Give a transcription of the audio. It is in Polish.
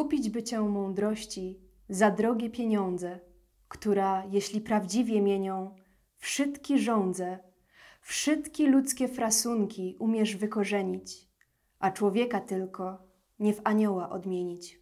Kupić by cię mądrości za drogie pieniądze, która, jeśli prawdziwie mienią, wszystkie żądze, wszystkie ludzkie frasunki umiesz wykorzenić, a człowieka tylko nie w anioła odmienić.